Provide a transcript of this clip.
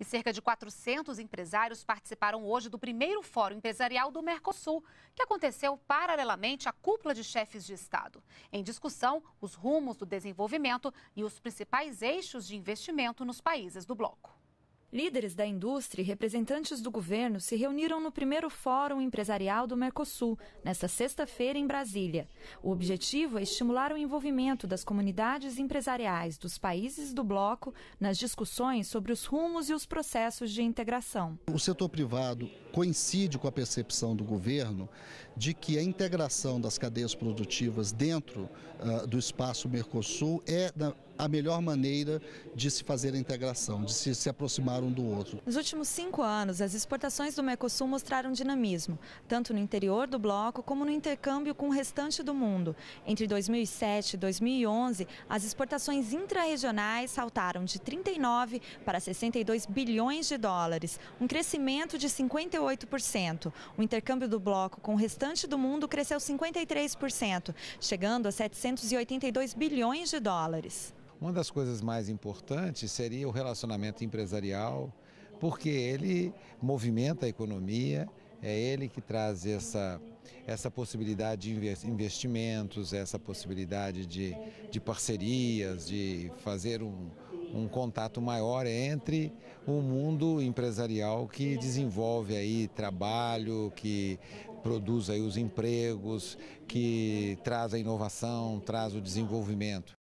E cerca de 400 empresários participaram hoje do primeiro Fórum Empresarial do Mercosul, que aconteceu paralelamente à cúpula de chefes de Estado. Em discussão, os rumos do desenvolvimento e os principais eixos de investimento nos países do bloco. Líderes da indústria e representantes do governo se reuniram no primeiro Fórum Empresarial do Mercosul, nesta sexta-feira em Brasília. O objetivo é estimular o envolvimento das comunidades empresariais dos países do bloco nas discussões sobre os rumos e os processos de integração. O setor privado coincide com a percepção do governo de que a integração das cadeias produtivas dentro uh, do espaço Mercosul é, na a melhor maneira de se fazer a integração, de se, se aproximar um do outro. Nos últimos cinco anos, as exportações do Mercosul mostraram dinamismo, tanto no interior do bloco como no intercâmbio com o restante do mundo. Entre 2007 e 2011, as exportações intra-regionais saltaram de 39 para 62 bilhões de dólares, um crescimento de 58%. O intercâmbio do bloco com o restante do mundo cresceu 53%, chegando a 782 bilhões de dólares. Uma das coisas mais importantes seria o relacionamento empresarial, porque ele movimenta a economia, é ele que traz essa, essa possibilidade de investimentos, essa possibilidade de, de parcerias, de fazer um, um contato maior entre o mundo empresarial que desenvolve aí trabalho, que produz aí os empregos, que traz a inovação, traz o desenvolvimento.